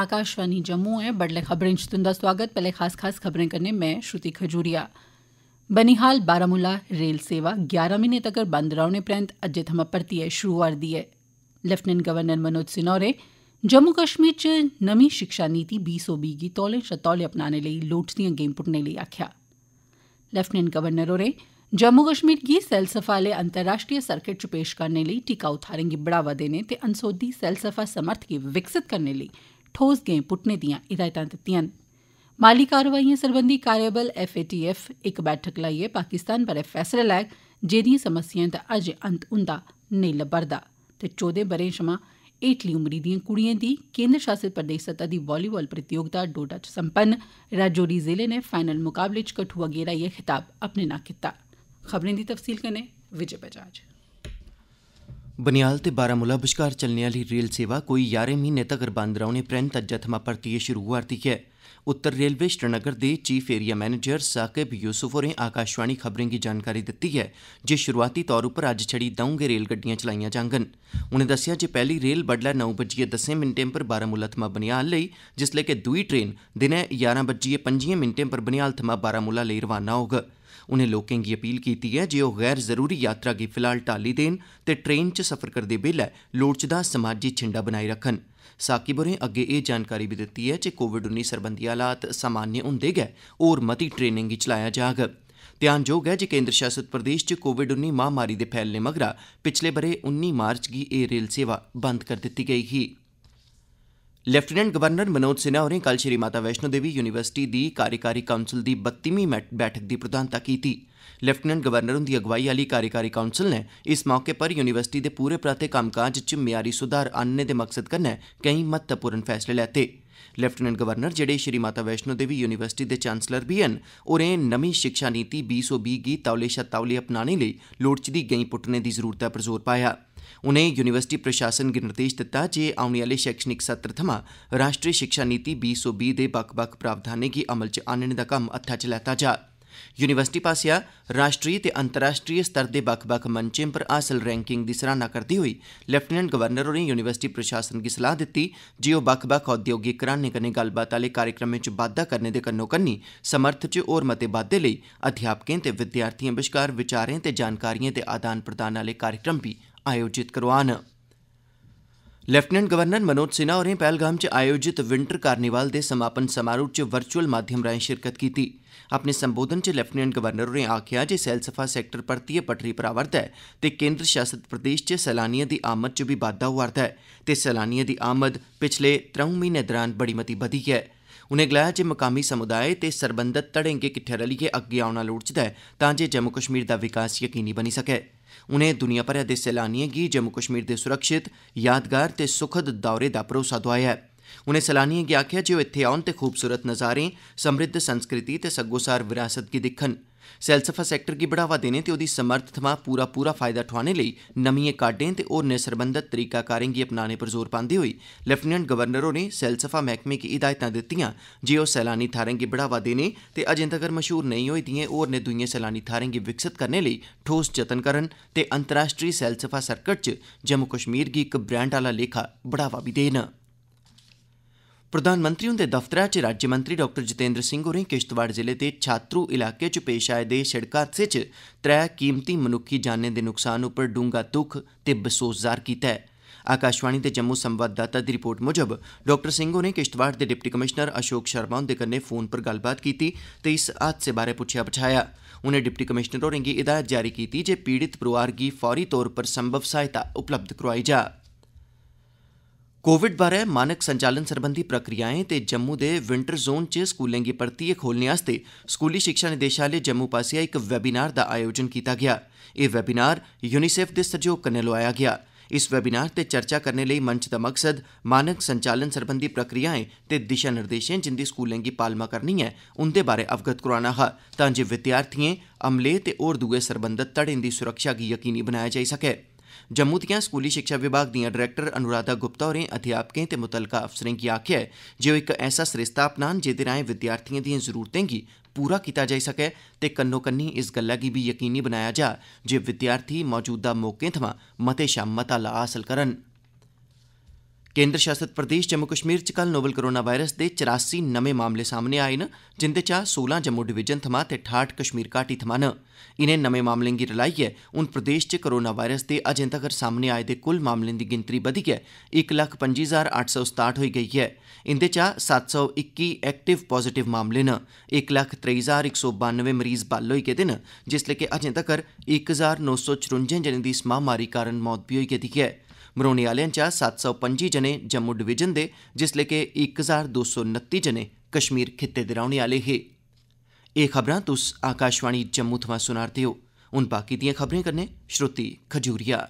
आकाशवाणी जम्मू ऐ बड्डलै खबरें च तुंदा सोआगत पैहले खास खास खबरें कन्नै मैं श्रुति खजूरिया बनिहाल बारामूला रेल सेवा 11 म्हीने तगर बंद रौहने परैन्त अज्जै थमां परतियै शुरु दी ऐ लेफ्टिनेंट गवर्नर मनोज सिन्हा होरें जम्मू कश्मीर च नमीं शिक्षा नीति बी सौ बी गी तौले शा तौले अपनाने लेई लोड़चदिएं गेम पुट्टने लेई आक्खेआ लेफ्टिनेंट गवर्नर होरें जम्मू कश्मीर गी सैलसफा आले अंतर्राष्ट्रीय सर्किट च पेश करने लेई टिकाऊ थाहरें गी बढ़ावा देने ते अनसोधी सैलसफा समर्थ गी विकसित करने लेई ठोस गैंई पुट्टने दियां हिदायतां दित्तियां न माली कारवाइएं सरबंधी कार्यबल एफएटीएफ इक बैठक लाइयै पाकिस्तान बारै फैसला लैग जेदिएं समस्याएं दा अजें अंत उन्दा नेईं लब्बा'रदा ते चौह्दे ब'रें थमां हेठली उमरी दिएं कुड़िएं दी केन्द्र शासित प्रदेश सतह दी वालीबाल प्रतियोगिता डोडा च सम्पन्न राजौरी जिले नै फाईनल मुकाबले च कठुआ गी हराइयै खिताब अपने नांऽ कीता ਬਨਿਆਲ ਤੇ ਬਾਰਾਮੁਲਾ ਵਿਚਕਾਰ ਚੱਲਣ ਵਾਲੀ ਰੇਲ ਸੇਵਾ ਕੋਈ 11 ਮਹੀਨੇ ਤੱਕ ਬੰਦ ਰਹਿਣੇ ਪ੍ਰਿੰਤ ਅਜਥਮਾ ਪਰਤੀਏ ਸ਼ੁਰੂ ਹੋਰਤੀ ਹੈ ਉੱਤਰ ਰੇਲਵੇ ਸ਼੍ਰੀਨਗਰ ਦੇ chief area manager Saqib Yusuf ਹੋਰੇ ਆਕਾਸ਼ਵਾਣੀ ਖਬਰਾਂ ਦੀ ਜਾਣਕਾਰੀ ਦਿੱਤੀ ਹੈ ਜੇ ਸ਼ੁਰੂਆਤੀ ਤੌਰ ਉੱਪਰ ਅੱਜ ਛੜੀ ਦਉਂਗੇ ਰੇਲ ਗੱਡੀਆਂ ਚਲਾਈਆਂ ਜਾਣਗਣ ਉਹਨੇ ਦੱਸਿਆ ਜੇ ਪਹਿਲੀ ਰੇਲ ਬੜਲਾ 9:10 ਮਿੰਟੇ ਪਰ ਬਾਰਾਮੁਲਾ ਤਮਾ ਬਨਿਆਲ ਲਈ ਜਿਸ ਲਈ ਕਿ ਦੂਈ ਟ੍ਰੇਨ ਦਿਨੇ 11:25 ਮਿੰਟੇ ਪਰ ਬਨਿਆਲ ਤਮਾ ਬਾਰਾਮੁਲਾ ਲਈ ਰਵਾਨਾ ਹੋਗਾ उनें लोकें गी अपील कीती ऐ जे ओह् गैर जरूरी यात्रा गी फिलहाल टाली देन ते ट्रेन च सफर करदे बेल्लै लोड़चदा समाजी छिंडा बनाई रक्खन साकिब होरें अग्गे एह् जानकारी बी दित्ती ऐ जे कोविड सरबंधी हालात सामान्य हुंदे गै होर मती ट्रेनें गी चलाया जाग ध्यानजोग ऐ जे केन्द्र शासित प्रदेश च कोविड महामारी दे फैलने मगरा पिछले ब'रे उन्नी मार्च गी एह् रेल सेवा बंद करी दित्ती गेई ही ਲੈਫਟੀਨੈਂਟ ਗਵਰਨਰ ਮਨੋਜ ਸਿਨਹਾ ਹੋਰੇ ਕੱਲ ਸ਼੍ਰੀ ਮਾਤਾ ਵੈਸ਼ਨੋ ਦੇਵੀ ਯੂਨੀਵਰਸਿਟੀ ਦੀ ਕਾਰਜਕਾਰੀ ਕਾਉਂਸਲ ਦੀ 32ਵੀਂ ਬੈਠਕ ਦੀ ਪ੍ਰਧਾਨਤਾ ਕੀਤੀ ਲੈਫਟੀਨੈਂਟ ਗਵਰਨਰ ਦੀ ਅਗਵਾਈ ਵਾਲੀ ਕਾਰਜਕਾਰੀ ਕਾਉਂਸਲ ਨੇ ਇਸ ਮੌਕੇ ਪਰ ਯੂਨੀਵਰਸਿਟੀ ਦੇ ਪੂਰੇ ਪ੍ਰਾਤੇ ਕੰਮਕਾਜ 'ਚ ਮਿਆਰੀ ਸੁਧਾਰ ਆਨਣੇ ਦੇ ਮਕਸਦ ਕन्नै ਕਈ ਮਹੱਤਵਪੂਰਨ ਫੈਸਲੇ ਲੈਤੇ ਲੈਫਟੀਨੈਂਟ ਗਵਰਨਰ ਜਿਹੜੇ ਸ਼੍ਰੀ ਮਾਤਾ ਵੈਸ਼ਨੋ ਦੇਵੀ ਯੂਨੀਵਰਸਿਟੀ ਦੇ ਚਾਂਸਲਰ ਵੀ ਹਨ ਔਰ ਇਹ ਨਵੀਂ ਸਿੱਖਿਆ ਨੀਤੀ 2020 ਗੀ ਤੌਲੇ ਸ਼ਤੌਲੇ ਅਪਣਾਣੇ ਲਈ ਲੋੜਚਦੀ ਗਈ ਪੁੱਟਨੇ ਦੀ ਜ਼ਰੂਰਤ 'ਤੇ ਪ੍ਰਜ਼ੋਰ ਪਾਇਆ ਉਨੇ ਯੂਨੀਵਰਸਿਟੀ ਪ੍ਰਸ਼ਾਸਨ ਗਿ ਨਿਰਦੇਸ਼ ਦਿੱਤਾ ਜੇ ਆਉਣ ਵਾਲੇ ਸ਼ੈਕਸ਼ਨਿਕ ਸੱਤਰ ਥਮਾਂ ਰਾਸ਼ਟਰੀ ਸਿੱਖਿਆ ਨੀਤੀ 2020 ਦੇ ਬਕ-ਬਕ ਪ੍ਰਾਵਧਾਨੇ ਕੀ ਅਮਲ ਚ ਆਣਨ ਦਾ ਕੰਮ ਅੱਥਾ ਚ ਲੈਤਾ ਜਾ युनिवर्सिटी पास्सेआ राष्ट्री ते अंतर्राष्ट्री स्तर दे बक्ख बक्ख मंचें पर हासल रैंकिंग दी सराहना करदे होई लेफ्टिनेंट गवर्नर होरें युनिवर्सिटी प्रशासन गी सलाह दित्ती जे ओह् बक्ख बक्ख औद्योगिक घरानें कन्नै गल्लबात आह्ले कार्यक्रमें च बाद्दा करने दे कन्नो कन्नी समर्थ च होर मते बाद्दे लेई अध्यापकें ते विद्यार्थिएं बश्कार विचारें ते जानकारिएं दे आदान प्रदान आह्ले कार्यक्रम बी आयोजित करोआन ਲੈਫਟਨੈਂਟ ਗਵਰਨਰ ਮਨੋਜ ਸਿਨਾ ਹੋਰੇ ਪਹਿਲਗਾਮ 'ਚ ਆਯੋਜਿਤ ਵਿੰਟਰ ਕਾਰਨੀਵਲ ਦੇ ਸਮਾਪਨ ਸਮਾਰੋਹ 'ਚ ਵਰਚੁਅਲ ਮਾਧਿਅਮ ਰਾਹੀਂ ਸ਼ਿਰਕਤ ਕੀਤੀ ਆਪਣੇ ਸੰਬੋਧਨ 'ਚ ਲੈਫਟਨੈਂਟ ਗਵਰਨਰ ਹੋਰੇ ਆਖਿਆ ਜੇ ਸੈਲਸਫਾ ਸੈਕਟਰ ਪਰਤੀਏ ਪਟਰੀ ਪਰ ਹੈ ਤੇ ਕੇਂਦਰ ਸ਼ਾਸਿਤ ਪ੍ਰਦੇਸ਼ 'ਚ ਸੈਲਾਨੀਆਂ ਦੀ ਆਮਦ 'ਚ ਵੀ ਵਾਧਾ ਹੋ ਰਿਹਾ ਹੈ ਤੇ ਸੈਲਾਨੀਆਂ ਦੀ ਆਮਦ ਪਿਛਲੇ 3 ਮਹੀਨੇ ਦੌਰਾਨ ਬੜੀ ਮਤੀ ਵਧੀ ਹੈ ਉਨੇ ਗਲਾਇਆ ਜੇ ਮਕਾਮੀ ਸਮੁਦਾਇ ਤੇ ਸਰਬੰਧਤ ਧੜੇਂਗੇ ਕਿੱਥੇ ਰਲੀਏ ਅੱਗੇ ਆਉਣਾ ਲੋੜਚਦਾ ਹੈ ਤਾਂ ਜੇ ਜੰਮੂ ਕਸ਼ਮੀਰ ਦਾ ਵਿਕਾਸ ਯਕੀਨੀ ਬਣ ਸਕੇ उनें दुनिया भरै दे सैलानिएं गी जम्मू कश्मीर दे सुरक्षित यादगार ते सुखद दौरे दा भरोसा दोआया ऐ उनें सैलानिएं गी आखेआ जे ओह् इत्थे औन ते खूबसूरत नज़ारें समृद्ध संस्कृति ते सग्गोसार विरासत गी दिक्खन ਸੈਲਸਫਾ ਸੈਕਟਰ ਕੀ ਬੜਾਵਾ ਦੇਨੇ ਤੇ ਉਹਦੀ ਸਮਰੱਥ ਥਮਾ ਪੂਰਾ ਪੂਰਾ ਫਾਇਦਾ ਠਵਾਣੇ ਲਈ ਨਵੀਂ ਕਾਢੇ ਤੇ ਹੋਰ ਸਰਬੰਧਤ ਤਰੀਕਾ ਕਾਰਨਗੀ ਅਪਣਾਣੇ ਪਰ ਜ਼ੋਰ ਪਾਉਂਦੇ ਹੋਈ ਲੈਫਟੀਨੈਂਟ ਗਵਰਨਰੋ ਨੇ ਸੈਲਸਫਾ ਮਹਿਕਮੇ ਕੀ ਹਦਾਇਤਾਂ ਦਿੱਤੀਆਂ ਜੇ ਉਹ ਸੈਲਾਨੀ ਥਾਰਨ ਕੀ ਬੜਾਵਾ ਦੇਨੇ ਤੇ ਅਜੇ ਤੱਕ ਮਸ਼ਹੂਰ ਨਹੀਂ ਹੋਈ ਦੀਏ ਹੋਰ ਨੇ ਦੁਨੀਆ ਸੈਲਾਨੀ ਥਾਰਨ ਕੀ ਵਿਕਸਿਤ ਕਰਨੇ ਲਈ ਠੋਸ ਯਤਨ ਕਰਨ ਤੇ ਅੰਤਰਰਾਸ਼ਟਰੀ ਸੈਲਸਫਾ ਸਰਕਟ ਚ ਜੰਮੂ ਕਸ਼ਮੀਰ ਕੀ ਇੱਕ ਬ੍ਰਾਂਡ ਵਾਲਾ ਲੇਖਾ ਬੜਾਵਾ ਵੀ ਦੇਣਾ प्रधानमंत्री हुंदे दफ्तरै च राज्यमंत्री डाक्टर जितेन्द्र सिंह होरें किश्तवाड़ जिले दे छात्रू इलाके च पेश आए दे सिड़क हादसे च त्रै कीमती मनुक्खी जानें दे नुक्सान उप्पर डूंहगा दुक्ख ते बसोस जाहर कीता ऐ आकाशवाणी दे जम्मू संवाददाता दी रिपोर्ट मुजब डाक्टर सिंह होरें किश्तवाड़ दे डिप्टी कमिशनर अशोक शर्मा हुंदे कन्नै फोन पर गल्लबात कीती ते इस हादसे बारै पुच्छेआ पछाया उनें डिप्टी कमिशनर होरें'गी हिदायत जारी कीती जे पीड़ित परोआर गी फौरी तौर पर संभव सहायता उपलब्ध करोआई जा कोविड बारै मानक संचालन सरबंधी प्रक्रियाएं ते जम्मू दे विंटर जोन च स्कूलें गी परतियै खोलने आस्तै स्कूली शिक्षा निदेशालय जम्मू पासिया इक वेबिनार दा आयोजन कीता गेआ एह् वेबिनार यूनिसेफ दे सहयोग कन्नै लोआया गेआ इस वेबिनार ते चर्चा करने लेई मंच दा मकसद मानक संचालन सरबंधी प्रक्रियाएं ते दिशा निर्देशें जिंदी स्कूलें गी पालमा करनी ऐ उंदे बारै अवगत करोआना हा जे विद्यार्थिएं अमले ते होर दुए सरबंधत तड़ें दी सुरक्षा गी यकीनी बनाया जाई सकै जम्मू दिआं स्कूली शिक्षा विभाग दिआं डायरेक्टर अनुराधा गुप्ता होरें अध्यापकें ते मुतलका अफसरें गी आखेआ ऐ जे ओह् इक ऐसा सरिस्ता अपनान जेह्दे राएं विद्यार्थिएं दिएं जरूरतें गी पूरा कीता जाई सकै ते कन्नो कन्नी इस गल्लै गी बी यकीनी बनाया जा जे विद्यार्थी मौजूदा मौकें थमां मते शा मता लाह् हासल करन ਕੇਂਦਰ ਸ਼ਾਸਿਤ ਪ੍ਰਦੇਸ਼ ਜੰਮੂ ਕਸ਼ਮੀਰ ਚ ਕੱਲ ਨੋਵਲ ਕਰੋਨਾ ਵਾਇਰਸ ਦੇ 84 ਨਵੇਂ ਮਾਮਲੇ ਸਾਹਮਣੇ ਆਏ ਨੇ ਜਿੰਦੇ ਚਾ 16 ਜੰਮੂ ਡਿਵੀਜ਼ਨ ਥਮਾਂ ਤੇ 68 ਕਸ਼ਮੀਰ ਘਾਟੀ ਥਮਾਂ ਨੇ ਇਨੇ ਨਵੇਂ ਮਾਮਲੇ ਦੀ ਰਲਾਈ ਹੈ ਉਨ ਪ੍ਰਦੇਸ਼ ਚ ਕਰੋਨਾ ਵਾਇਰਸ ਦੇ ਅਜੇ ਤੱਕ ਸਾਹਮਣੇ ਆਏ ਦੇ ਕੁੱਲ ਮਾਮਲੇ ਦੀ ਗਿਣਤੀ ਵਧੀ ਹੈ 1,25,867 ਹੋਈ ਗਈ ਹੈ ਇੰਦੇ ਚਾ 721 ਐਕਟਿਵ ਪੋਜ਼ਿਟਿਵ ਮਾਮਲੇ ਨੇ 1,23,192 ਮਰੀਜ਼ ਬਲ ਹੋਈ ਕੇ ਦਿਨ ਜਿਸ ਲਈ ਕਿ ਅਜੇ ਤੱਕ 1,954 ਜਣ ਦੀ ਇਸ ਮਹਾਮਾਰੀ ਕਾਰਨ ਮੌਤ ਵੀ ਹੋਈ ਕੇ ਦਿਖੀ ਹੈ मरोने आह्लें चा सत्त सौ पं'जी जने जम्मू डिवीजन दे जिसलै के इक हजार दो सौ नत्ती जने कश्मीर खित्ते दे रौह्ने आह्ले हे एह् खबरां तुस आकाशवाणी जम्मू थमां सुना'रदे ओ हून बाकी दिएं खबरें कन्नै श्रुति खजूरिया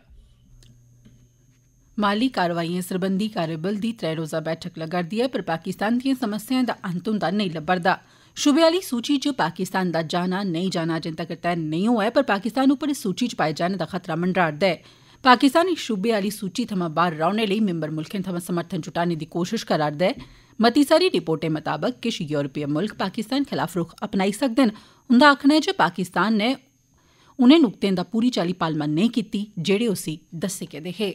माली कारवाइएं सरबंधी कार्यबल दी त्रै रोजा बैठक लगा'रदी ऐ पर पाकिस्तान दिएं समस्याएं दा अंत हुंदा नेईं लब्बा'रदा शुबे आह्ली सूचि च पाकिस्तान दा जाना नेईं जाना अजें तक्कर तैय नेईं होआ ऐ पर पाकिस्तान उप्पर इस सूचि च पाए जाने दा खतरा मंडरा'रदा ऐ पाकिस्तान इस शूबे आली सूचि थमां बाहर रौहने लेई मिम्बर मुल्खें थमां समर्थन जुटाने दी कोशश करा'रदा ऐ मती सारी रिपोर्टे मताबक किश यूरोपीय मुल्ख पाकिस्तान खलाफ रूख अपनाई सकदे न उन्दा आक्खना ऐ जे पाकिस्तान नै उनें नुक्तें दा पूरी चाल्ली पालमा नेईं कीती जेड़े उसी दस्से गेदे हे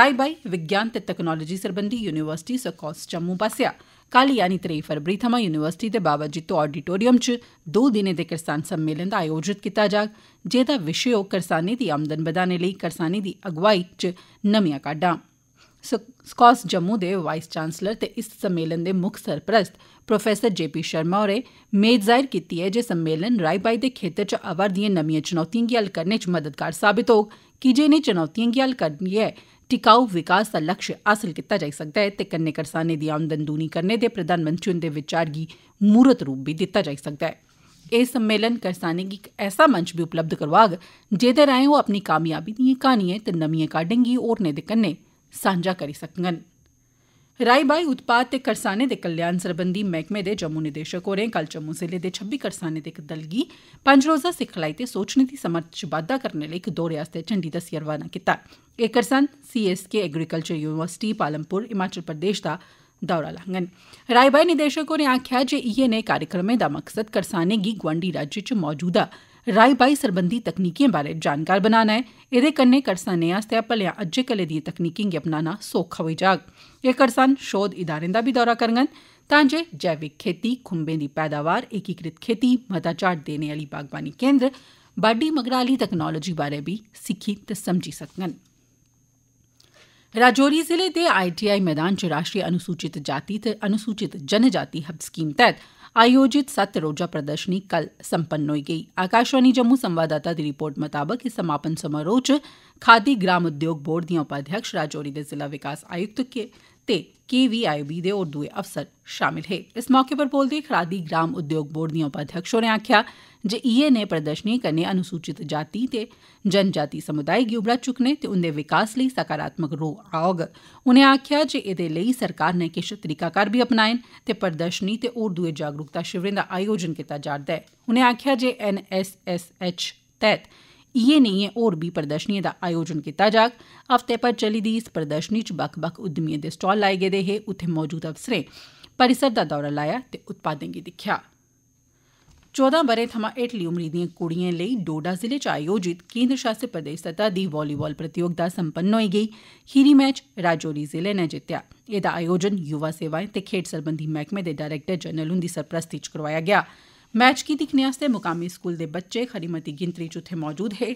राई बाई विज्ञान ते तकनालोजी सरबंधी यूनिवर्सिटी सकोस जम्मू पास्सेआ कल यानि त्रेई फरवरी थमां युनिवर्सिटी दे बाबा जित्तो आडिटोरियम च दो दिनें दे करसान सम्मेलन दा आयोजन कीता जाग जेदा विशे होग करसानें दी आमदन बदाने लेई करसानें दी अगुवाई च नमियां काड्डां स्कास जम्मू दे वाईस चांसलर ते इस सम्मेलन दे मुक्ख सरपरस्त प्रोफेसर जे पी शर्मा होरें मेद जाहिर कीती ऐ जे सम्मेलन राई बाई दे खेतर च आवा'रदिएं नमिएं चुनौतिएं गी हल करने च मददगार साबत होग कीजे इनें चुनौतिएं गी हल करियै टिकाऊ विकास दा लक्ष्य हासल कीता जाई सकदा ऐ ते कन्नै करसानें दी आमदन दूनी करने दे प्रधानमंत्री हुन्दे विचार गी मूरत रूप बी दिता जाई सकदा ऐ एह् सम्मेलन करसानें गी इक ऐसा मंच बी उपलब्ध करोआग जेह्दे राएं ओह् अपनी कामयाबी दिएं क्हानिएं ते नमिएं काड्डें गी होरनें दे कन्नै सांझा करी सकङन राई बाई उत्पाद ते करसानें दे कल्याण सरबंधी मैह्कमे दे जम्मू निदेशक होरें कल जम्मू जिले दे छब्बी करसानें दे इक दल गी पंज रोजा सिखलाई ते सोचने दी समर्थ च बाद्दा करने लेई इक दौरे आस्तै झंडी दस्सियै रवाना कीता एह् करसान सीएसके एग्रीकल्चर यूनिवर्सिटी पालमपुर हिमाचल प्रदेश दा दौरा लांगन राई बाई निदेशक होरें आक्खेआ जे इयै नेह् कार्यक्रमें दा मकसद करसानें गी गोआंडी राज्य च मौजूदा राई बाई सरबंधी तकनीकें बारै जानकार बनाना ऐ एह्दे कन्नै करसानें आस्तै भलेआं अज्जै कल्लै दिएं तकनीकें गी अपनाना सौखा होई जाग एह् करसान शोध इदारें दा बी दौरा करङन तां जे जैविक खेती खुम्बें दी पैदावार एकीकृत खेती मता झाड़ देने आली बागवानी केन्द्र बाड्डी मगरा आली तकनालोजी बारै बी सिक्खी ते समझी सकङन राजौरी जिले दे आई टी आई मैदान च राष्ट्रीय अनुसूचित जाति ते अनुसूचित जनजाति हब स्कीम तैह्त आयोजित सत्त रोजा प्रदर्शनी कल संपन्न होई गेई आकाशवाणी जम्मू संवाददाता दी रिपोर्ट मताबक इस समापन समारोह च खादी ग्राम उद्योग बोर्ड दियां उपाध्यक्ष राजौरी दे जिला विकास आयुक्त ते के वी आई बी दे होर दुए अफसर शामिल हे इस मौके पर बोलदे खादी ग्राम उद्योग बोर्ड दियां उपाध्यक्ष होरें आक्खेआ जे इयै नेह प्रदर्शनिएं कन्नै अनुसूचित जाति ते जनजाति समुदाय गी उबड़ा चुक्कने ते उन्दे विकास लेई सकारात्मक रोऽ औग उनें आक्खेआ जे एदे लेई सरकार नै किश तरीकाकार बी अपनाए न ते प्रदर्शनी ते होर दुए जागरूकता शिविरें दा आयोजन कीता जा'रदा ऐ उनें आक्खेआ जे एन एस एस एच तैह्त इयै नेइएं होर बी प्रदर्शनिएं दा आयोजन कीता जाग हफ्ते भर चली दी इस प्रदर्शनी च बक्ख बक्ख उद्यमिएं दे स्टाल लाए गेदे हे उत्थे मौजूद अफसरें परिसर दा दौरा लाया ते उत्पादें गी दिक्खेआ चौदां ब'रें थमां हेठली उमरी दिएं कुड़िएं लेई डोडा जिले च आयोजित केन्द्र शासित प्रदेश सतह दी वालीबाल प्रतियोगिता सम्पन्न होई गेई खीरी मैच राजौरी जिले नै जित्तेआ एह्दा आयोजन युवा सेवाएं ते खेड्ढ सरबंधी मैह्कमे दे डरैक्टर जनरल हुंदी सरपरस्ती च करोआया गेआ मैच गी दिक्खने आस्तै मुकामी स्कूल दे बच्चे खरी मती गिनतरी च उत्थे मौजूद हे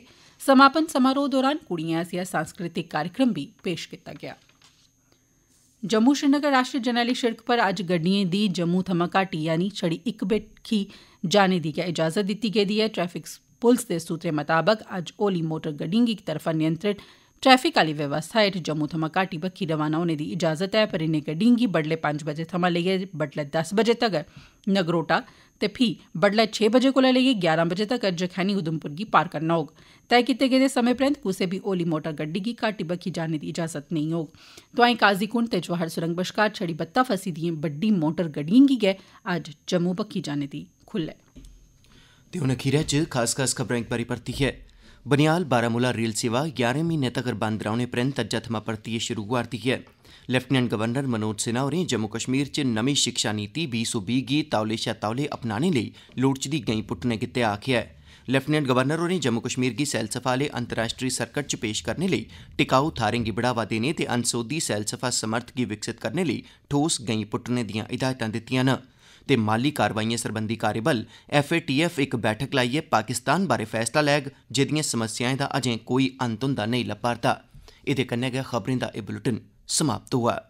समापन समारोह दौरान कुड़िएं आसेआ सांस्कृतिक कार्यक्रम बी पेश कीता गेआ जम्मू श्रीनगर राष्ट्रीय जरनैली सिड़क पर अज्ज गड्डिएं दी जम्मू थमां घाटी यानि छड़ी इक बक्खी जाने दी गै इजाजत दित्ती गेदी ऐ ट्रैफिक पुलस दे सूत्रें मताबक अज्ज होली मोटर गड्डिएं गी इक तरफा नियंत्रित ट्रैफिक आली व्यवस्था हेठ जम्मू थमां घाटी बक्खी रवाना होने दी इजाजत ऐ पर इनें गड्डिएं गी बड्डलै पंज बजे थमां लेइयै बड्डलै दस बजे तगर नगरोटा ते फ्ही बड्डलै छे बजे कोला लेइयै ग्यारां बजे तगर जखैनी उधमपुर गी पार करना होग तैय कीते गेदे समें परैन्त कुसै बी होली मोटर गड्डी गी घाटी बक्खी जाने दी इजाजत नेईं होग तोआई काजीकुंड ते जवाहर सुरंग बश्कार छड़ी बत्ता फसी दिएं बड्डी मोटर गड्डिएं गी गै अज्ज जम्मू बक्खी जाने दी ਖੁੱਲ੍ਹਾ ਹੈ ਤੇ ਹੁਣ ਅਖੀਰੇ 'ਚ ਖਾਸ-ਖਾਸ ਖਬਰਾਂ ਇੱਕ ਵਾਰੀ ਪਰਤੀ ਹੈ ਬਨਿਆਲ ਬਾਰਾਮੂਲਾ ਰੇਲ ਸੇਵਾ 11 ਮਹੀने तक बंद रौने परैंत अज्जा थमां परतियै शुरू होआ'रदी ऐ लेफ्टिनेंट गवर्नर मनोज सिन्हा होरें जम्मू कश्मीर च नमीं शिक्षा नीति बीह् सौ बीह् गी तौले शा तौले अपनाने लेई लोड़चदी गैंई पुट्टने गितै आखेआ ऐ लेफ्टिनेंट गवर्नर होरें जम्मू कश्मीर गी सैलसफा आह्ले अंतर्राष्ट्री सर्कट च पेश करने लेई टिकाऊ थाहरें गी बढ़ावा देने ते अनसोधी सैलसफा समर्थ गी विकसित करने लेई ठोस गैंई पुट्टने दिआं हिदायतां दित्तिआं न ਤੇ ਮਾਲੀ ਕਾਰਵਾਈਆਂ ਸੰਬੰਧੀ ਕਾਰਜਬਲ FATF ਇੱਕ ਬੈਠਕ ਲਾਈਏ ਪਾਕਿਸਤਾਨ ਬਾਰੇ ਫੈਸਲਾ ਲੈਗ ਜਿਹਦੀਆਂ ਸਮੱਸਿਆਵਾਂ ਦਾ ਅਜੇ ਕੋਈ ਅੰਤ ਹੁੰਦਾ ਨਹੀਂ ਲੱਭਾਰਦਾ ਇਹਦੇ ਕੰਨੇ ਗਿਆ ਖਬਰਾਂ ਦਾ ਇਹ ਬੁਲੇਟਿਨ ਸਮਾਪਤ ਹੋਇਆ